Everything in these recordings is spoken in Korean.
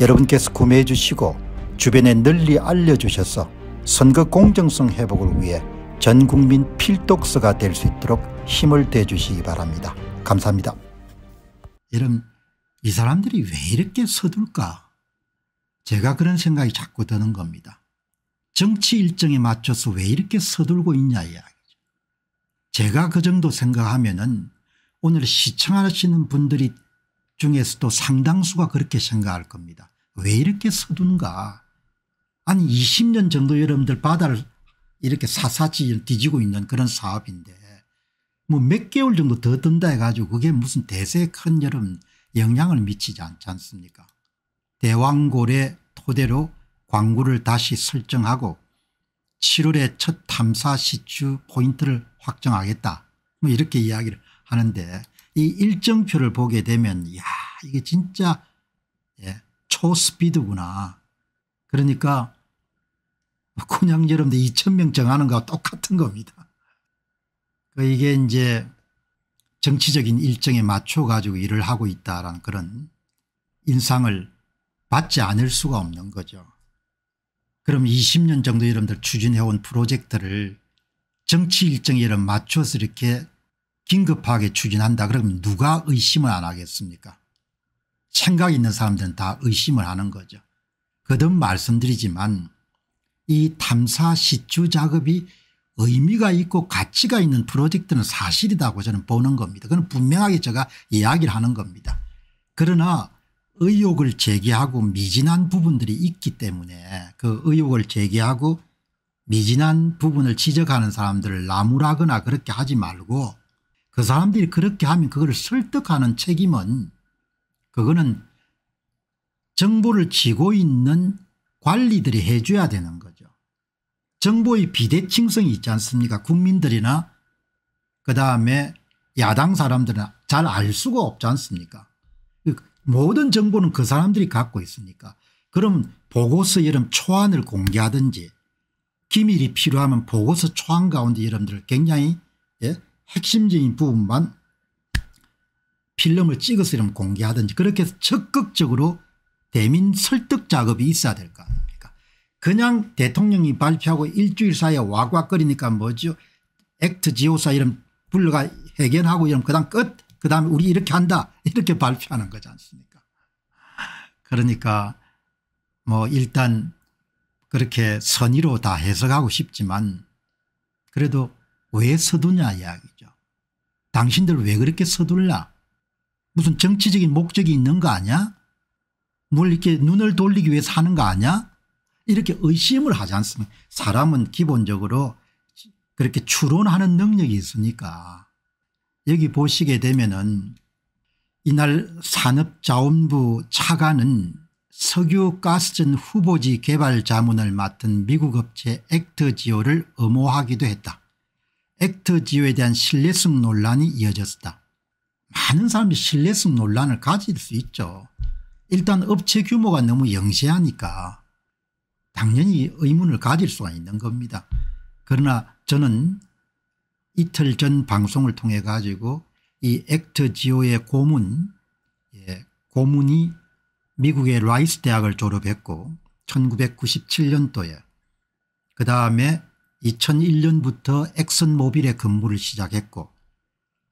여러분께서 구매해 주시고 주변에 널리 알려주셔서 선거 공정성 회복을 위해 전국민 필독서가 될 수 있도록 힘을 대주시기 바랍니다. 감사합니다. 여러이 사람들이 왜 이렇게 서둘까 제가 그런 생각이 자꾸 드는 겁니다. 정치 일정에 맞춰서 왜 이렇게 서둘고 있냐 이야기죠. 제가 그 정도 생각하면 은 오늘 시청하시는 분들이 중에서도 상당수가 그렇게 생각할 겁니다. 왜 이렇게 서두는가 아니 20년 정도 여러분들 바다를 이렇게 사사치 뒤지고 있는 그런 사업인데 뭐 몇 개월 정도 더 든다 해가지고 그게 무슨 대세에 큰여러 영향을 미치지 않지 않습니까 대왕고래 토대로 광구를 다시 설정하고 7월에 첫 탐사 시추 포인트를 확정하겠다 뭐 이렇게 이야기를 하는데 이 일정표를 보게 되면 야 이게 진짜 초스피드구나. 그러니까 그냥 여러분들 2천명 정하는 거와 똑같은 겁니다. 그러니까 이게 이제 정치적인 일정에 맞춰 가지고 일을 하고 있다라는 그런 인상을 받지 않을 수가 없는 거죠. 그럼 20년 정도 여러분들 추진해온 프로젝트를 정치 일정에 맞춰서 이렇게 긴급하게 추진한다 그러면 누가 의심을 안 하겠습니까 생각 있는 사람들은 다 의심을 하는 거죠. 거듭 말씀드리지만 이 탐사 시추 작업이 의미가 있고 가치가 있는 프로젝트는 사실이라고 저는 보는 겁니다. 그건 분명하게 제가 이야기를 하는 겁니다. 그러나 의혹을 제기하고 미진한 부분들이 있기 때문에 그 의혹을 제기하고 미진한 부분을 지적하는 사람들을 나무라거나 그렇게 하지 말고 그 사람들이 그렇게 하면 그걸 설득하는 책임은 그거는 정보를 지고 있는 관리들이 해줘야 되는 거죠. 정보의 비대칭성이 있지 않습니까 국민들이나 그다음에 야당 사람들은 잘 알 수가 없지 않습니까 모든 정보는 그 사람들이 갖고 있으니까 그럼 보고서 여름 초안을 공개하든지 기밀이 필요하면 보고서 초안 가운데 여러분들 굉장히 예? 핵심적인 부분만 필름을 찍어서 이런 공개하든지 그렇게 해서 적극적으로 대민 설득 작업이 있어야 될 거 아닙니까 그냥 대통령이 발표하고 일주일 사이에 와꽉거리니까 뭐죠 액트 지오사 이런 불러가 해견하고 이런 그다음 끝 그다음에 우리 이렇게 한다 이렇게 발표하는 거지 않습니까 그러니까 뭐 일단 그렇게 선의로 다 해석하고 싶지만 그래도 왜 서두냐 이야기죠 당신들 왜 그렇게 서둘라 무슨 정치적인 목적이 있는 거 아니야? 뭘 이렇게 눈을 돌리기 위해 사는 거 아니야? 이렇게 의심을 하지 않습니까? 사람은 기본적으로 그렇게 추론하는 능력이 있으니까 여기 보시게 되면은 이날 산업자원부 차관은 석유가스전 후보지 개발 자문을 맡은 미국 업체 액트지오를 엄호하기도 했다. 액트지오에 대한 신뢰성 논란이 이어졌다. 많은 사람이 신뢰성 논란을 가질 수 있죠. 일단 업체 규모가 너무 영세하니까 당연히 의문을 가질 수가 있는 겁니다. 그러나 저는 이틀 전 방송을 통해 가지고 이 액트 지오의 고문 예, 고문이 미국의 라이스 대학을 졸업했고 1997년도에 그 다음에 2001년부터 엑슨모빌에 근무를 시작했고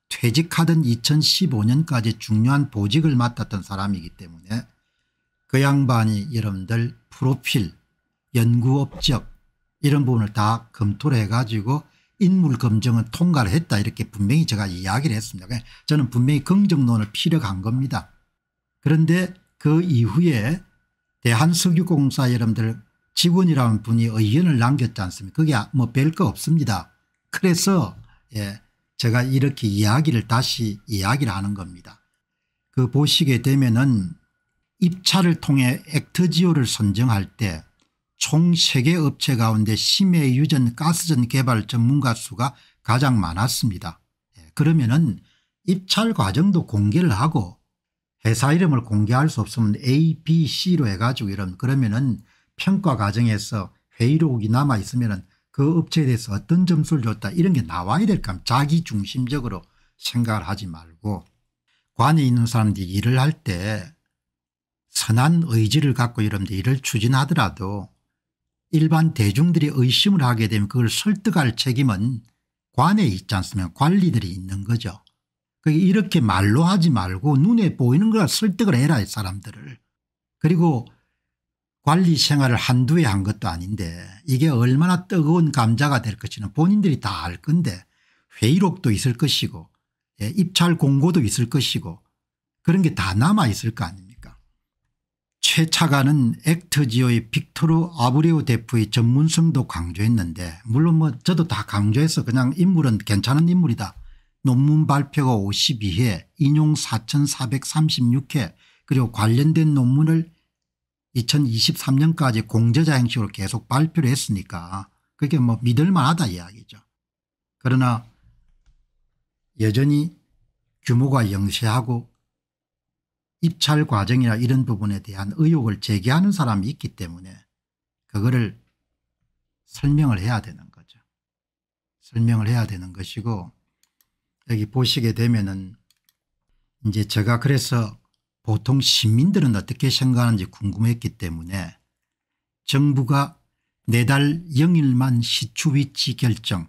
퇴직하던 2015년까지 중요한 보직을 맡았던 사람이기 때문에 그 양반이 여러분들 프로필 연구업적 이런 부분을 다 검토를 해가지고 인물 검증은 통과를 했다 이렇게 분명히 제가 이야기를 했습니다. 저는 분명히 긍정론을 피력한 겁니다. 그런데 그 이후에 대한석유공사 여러분들 직원이라는 분이 의견을 남겼지 않습니까 그게 뭐별거 없습니다. 그래서 예, 제가 이렇게 이야기를 다시 이야기를 하는 겁니다. 그 보시게 되면은 입찰을 통해 액터지오를 선정할 때 총 3개 업체 가운데 심해 유전 가스전 개발 전문가 수가 가장 많았습니다. 예, 그러면은 입찰 과정도 공개를 하고 회사 이름을 공개할 수 없으면 A, B, C로 해가지고 이런 그러면은 평가 과정에서 회의록이 남아 있으면은 그 업체에 대해서 어떤 점수를 줬다 이런 게 나와야 될까 자기 중심적으로 생각을 하지 말고 관에 있는 사람들이 일을 할 때 선한 의지를 갖고 이런데 일을 추진하더라도 일반 대중들이 의심을 하게 되면 그걸 설득할 책임은 관에 있지 않으면 관리들이 있는 거죠. 이렇게 말로 하지 말고 눈에 보이는 걸 설득을 해라 이 사람들을. 그리고 관리 생활을 한두 해 한 것도 아닌데 이게 얼마나 뜨거운 감자가 될 것인지는 본인들이 다 알 건데 회의록도 있을 것이고 예, 입찰 공고도 있을 것이고 그런 게 다 남아 있을 거 아닙니까 최 차관은 액터지오의 빅토르 아브레오 대표의 전문성도 강조했는데 물론 뭐 저도 다 강조해서 그냥 인물은 괜찮은 인물이다 논문 발표가 52회 인용 4436회 그리고 관련된 논문을 2023년까지 공제자 행식으로 계속 발표를 했으니까 그게 뭐 믿을만하다 이야기죠. 그러나 여전히 규모가 영세하고 입찰 과정이나 이런 부분에 대한 의혹을 제기하는 사람이 있기 때문에 그거를 설명을 해야 되는 거죠. 설명을 해야 되는 것이고 여기 보시게 되면은 이제 제가 그래서 보통 시민들은 어떻게 생각하는지 궁금했기 때문에 정부가 내달 0일만 시추 위치 결정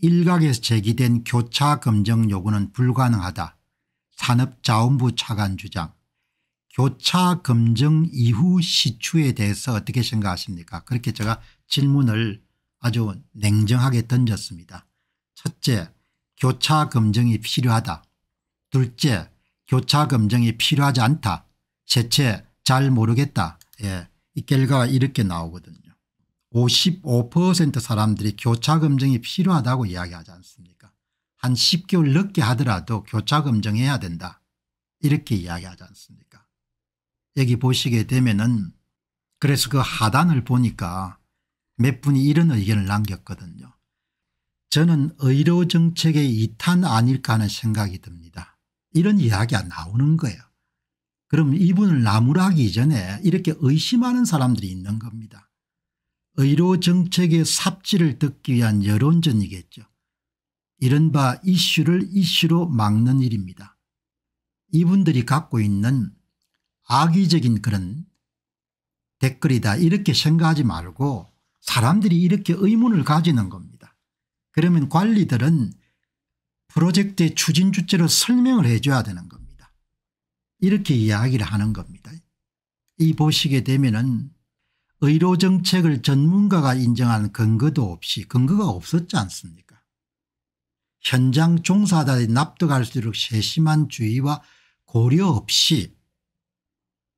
일각에서 제기된 교차 검증 요구는 불가능하다 산업자원부 차관 주장 교차 검증 이후 시추에 대해서 어떻게 생각하십니까 그렇게 제가 질문을 아주 냉정하게 던졌습니다. 첫째 교차 검증이 필요하다. 둘째 교차 검증이 필요하지 않다. 세체 잘 모르겠다. 예. 이 결과가 이렇게 나오거든요. 55% 사람들이 교차 검증이 필요하다고 이야기하지 않습니까 한 10개월 늦게 하더라도 교차 검증해야 된다 이렇게 이야기하지 않습니까 여기 보시게 되면 은 그래서 그 하단을 보니까 몇 분이 이런 의견을 남겼거든요. 저는 의료정책의 이탄 아닐까 하는 생각이 듭니다. 이런 이야기가 나오는 거예요. 그럼 이분을 나무라기 전에 이렇게 의심하는 사람들이 있는 겁니다. 의료 정책의 삽질을 듣기 위한 여론전이겠죠. 이른바 이슈를 이슈로 막는 일입니다. 이분들이 갖고 있는 악의적인 그런 댓글이다 이렇게 생각하지 말고 사람들이 이렇게 의문을 가지는 겁니다. 그러면 관리들은 프로젝트의 추진 주체로 설명을 해 줘야 되는 겁니다. 이렇게 이야기를 하는 겁니다. 이 보시게 되면은 의료 정책을 전문가가 인정하는 근거도 없이 근거가 없었지 않습니까 현장 종사자들이 납득할수록 세심한 주의와 고려 없이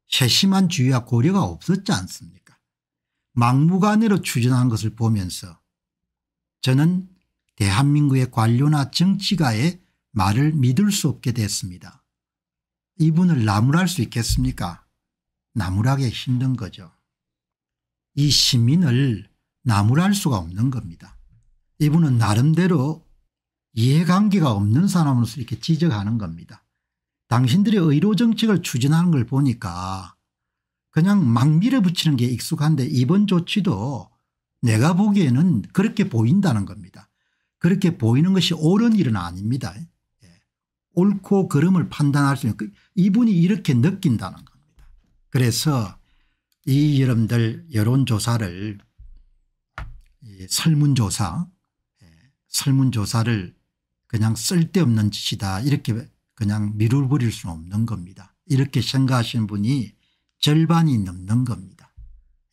세심한 주의와 고려가 없었지 않습니까 막무가내로 추진한 것을 보면서 저는 대한민국의 관료나 정치가의 말을 믿을 수 없게 됐습니다. 이분을 나무랄 수 있겠습니까? 나무라기 힘든 거죠. 이 시민을 나무랄 수가 없는 겁니다. 이분은 나름대로 이해관계가 없는 사람으로서 이렇게 지적하는 겁니다. 당신들의 의료정책을 추진하는 걸 보니까 그냥 막 밀어붙이는 게 익숙한데 이번 조치도 내가 보기에는 그렇게 보인다는 겁니다. 그렇게 보이는 것이 옳은 일은 아닙니다. 예. 옳고 그름을 판단할 수 있는 그 이분이 이렇게 느낀다는 겁니다. 그래서 이 여러분들 여론조사를 설문조사 예. 설문조사를 그냥 쓸데없는 짓이다 이렇게 그냥 미룰 버릴 수 없는 겁니다. 이렇게 생각하시는 분이 절반이 넘는 겁니다.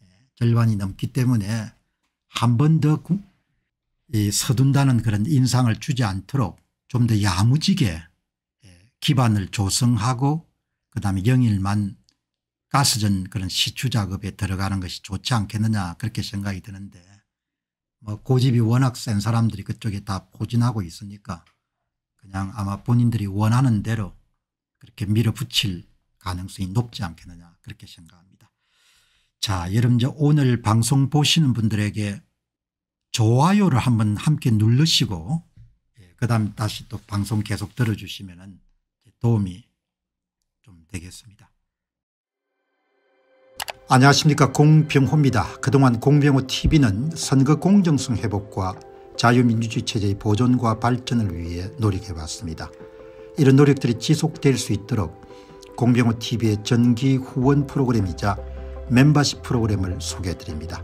예. 절반이 넘기 때문에 한번더 이 서둔다는 그런 인상을 주지 않도록 좀 더 야무지게 예, 기반을 조성하고 그다음에 영일만 가스전 그런 시추 작업에 들어가는 것이 좋지 않겠느냐 그렇게 생각이 드는데 뭐 고집이 워낙 센 사람들이 그쪽에 다 포진하고 있으니까 그냥 아마 본인들이 원하는 대로 그렇게 밀어붙일 가능성이 높지 않겠느냐 그렇게 생각합니다. 자 여러분 이제 오늘 방송 보시는 분들에게 좋아요를 한번 함께 눌러시고 예, 그다음 다시 또 방송 계속 들어주시면 도움이 좀 되겠습니다. 안녕하십니까 공병호입니다. 그동안 공병호 tv는 선거 공정성 회복과 자유민주주의 체제의 보존과 발전을 위해 노력해왔습니다. 이런 노력들이 지속될 수 있도록 공병호 tv의 전기 후원 프로그램이자 멤버십 프로그램을 소개해드립니다.